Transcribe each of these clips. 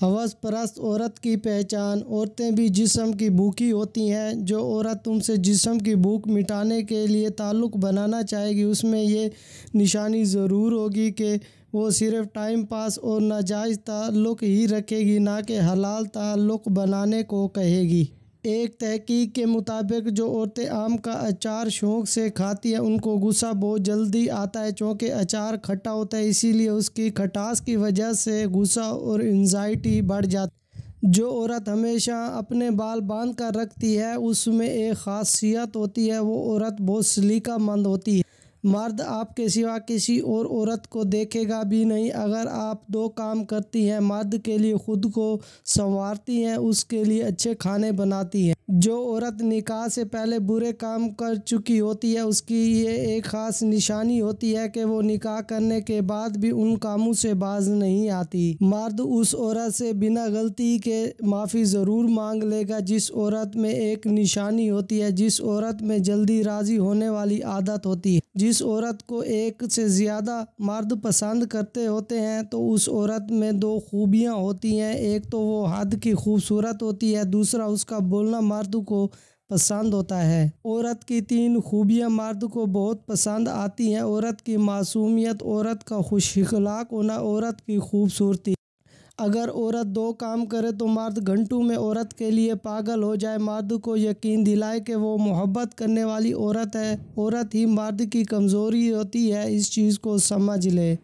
हवस परस्त औरत की पहचान औरतें भी जिस्म की भूखी होती हैं जो औरत तुमसे जिस्म की भूख मिटाने के लिए ताल्लुक़ बनाना चाहेगी उसमें ये निशानी ज़रूर होगी कि वो सिर्फ टाइम पास और नाजायज़ ताल्लुक़ ही रखेगी ना कि हलाल ताल्लुक़ बनाने को कहेगी एक तहकीक के मुताबिक जो औरतें आम का अचार शौक से खाती हैं उनको गुस्सा बहुत जल्दी आता है चूँकि अचार खट्टा होता है इसीलिए उसकी खटास की वजह से गुस्सा और एनजाइटी बढ़ जाती जो औरत हमेशा अपने बाल बांध कर रखती है उसमें एक खासियत होती है वो औरत बहुत सलीका मंद होती है मर्द आपके सिवा किसी और औरत को देखेगा भी नहीं अगर आप दो काम करती हैं मर्द के लिए खुद को संवारती हैं उसके लिए अच्छे खाने बनाती हैं जो औरत निकाह से पहले बुरे काम कर चुकी होती है उसकी ये एक ख़ास निशानी होती है कि वो निकाह करने के बाद भी उन कामों से बाज नहीं आती मर्द उस औरत से बिना गलती के माफ़ी ज़रूर मांग लेगा जिस औरत में एक निशानी होती है जिस औरत में जल्दी राज़ी होने वाली आदत होती है जिस जिस औरत को एक से ज़्यादा मर्द पसंद करते होते हैं तो उस औरत में दो खूबियाँ होती हैं एक तो वो हद की खूबसूरत होती है दूसरा उसका बोलना मर्द को पसंद होता है औरत की तीन खूबियाँ मर्द को बहुत पसंद आती हैं औरत की मासूमियत औरत का खुश होना औरत की खूबसूरती अगर औरत दो काम करे तो मर्द घंटों में औरत के लिए पागल हो जाए मर्द को यकीन दिलाए कि वो मोहब्बत करने वाली औरत है औरत ही मर्द की कमज़ोरी होती है इस चीज़ को समझ ले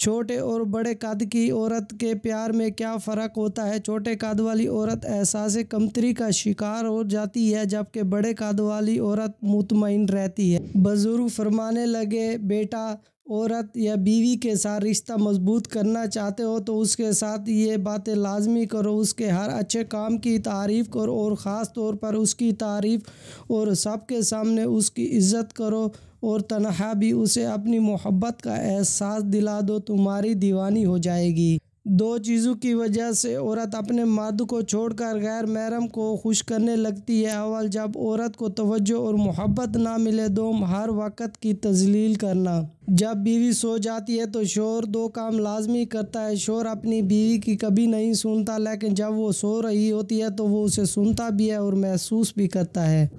छोटे और बड़े कद की औरत के प्यार में क्या फ़र्क होता है छोटे कद वाली औरत एहसास कमतरी का शिकार हो जाती है जबकि बड़े कद वाली औरत मुतमिन रहती है बुज़ुर्ग फरमाने लगे बेटा औरत या बीवी के साथ रिश्ता मजबूत करना चाहते हो तो उसके साथ ये बातें लाजमी करो उसके हर अच्छे काम की तारीफ़ करो और ख़ास तौर पर उसकी तारीफ़ और सबके सामने उसकी इज़्ज़त करो और तनहा भी उसे अपनी मोहब्बत का एहसास दिला दो तुम्हारी दीवानी हो जाएगी दो चीज़ों की वजह से औरत अपने मर्द को छोड़कर गैर महरम को खुश करने लगती है अवल जब औरत को तवज्जो और मोहब्बत ना मिले दोम तो हर वक्त की तजलील करना जब बीवी सो जाती है तो शोर दो काम लाजमी करता है शोर अपनी बीवी की कभी नहीं सुनता लेकिन जब वो सो रही होती है तो वो उसे सुनता भी है और महसूस भी करता है